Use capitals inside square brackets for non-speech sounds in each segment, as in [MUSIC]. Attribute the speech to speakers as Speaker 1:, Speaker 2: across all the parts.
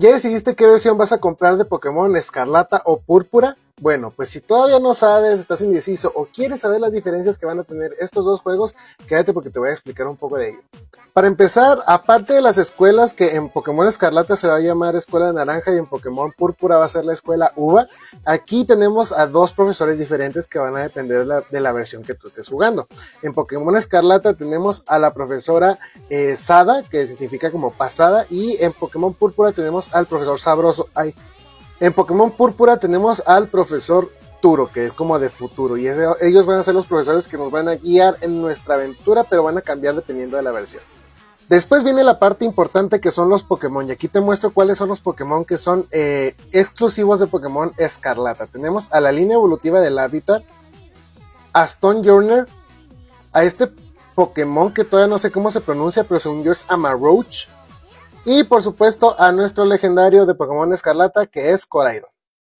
Speaker 1: ¿Ya decidiste qué versión vas a comprar de Pokémon Escarlata o Púrpura? Bueno, pues si todavía no sabes, estás indeciso o quieres saber las diferencias que van a tener estos dos juegos, quédate porque te voy a explicar un poco de ello. Para empezar, aparte de las escuelas que en Pokémon Escarlata se va a llamar Escuela Naranja y en Pokémon Púrpura va a ser la Escuela Uva, aquí tenemos a dos profesores diferentes que van a depender de la, versión que tú estés jugando. En Pokémon Escarlata tenemos a la profesora eh, Sada, que significa como pasada, y en Pokémon Púrpura tenemos al profesor Sabroso. En Pokémon Púrpura tenemos al profesor Turo, que es como de futuro. Y ellos van a ser los profesores que nos van a guiar en nuestra aventura, pero van a cambiar dependiendo de la versión. Después viene la parte importante que son los Pokémon. Y aquí te muestro cuáles son los Pokémon que son eh, exclusivos de Pokémon Escarlata. Tenemos a la línea evolutiva del hábitat, a Stone Journer, a este Pokémon que todavía no sé cómo se pronuncia, pero según yo es Amaroach. Y por supuesto a nuestro legendario de Pokémon Escarlata que es Coraido.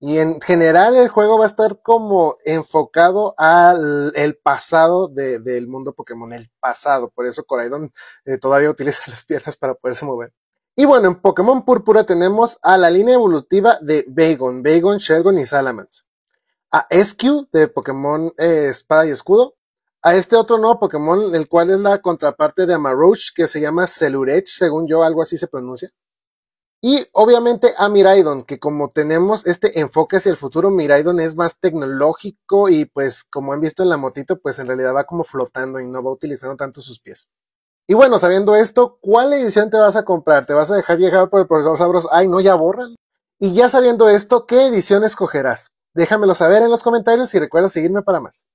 Speaker 1: Y en general el juego va a estar como enfocado al el pasado de, del mundo Pokémon, el pasado. Por eso Coraidon eh, todavía utiliza [LAUGHS] las piernas para poderse mover. Y bueno, en Pokémon Púrpura tenemos a la línea evolutiva de Bagon, Bagon, Shelgon y Salamence. A Eskew de Pokémon eh, Espada y Escudo. A este otro nuevo Pokémon, el cual es la contraparte de Amarouche, que se llama Celurech, según yo, algo así se pronuncia. Y obviamente a Miraidon, que como tenemos este enfoque hacia el futuro, Miraidon es más tecnológico y pues como han visto en la motito, pues en realidad va como flotando y no va utilizando tanto sus pies. Y bueno, sabiendo esto, ¿cuál edición te vas a comprar? ¿Te vas a dejar viajar por el profesor Sabros? Ay, no, ya borran. Y ya sabiendo esto, ¿qué edición escogerás? Déjamelo saber en los comentarios y recuerda seguirme para más.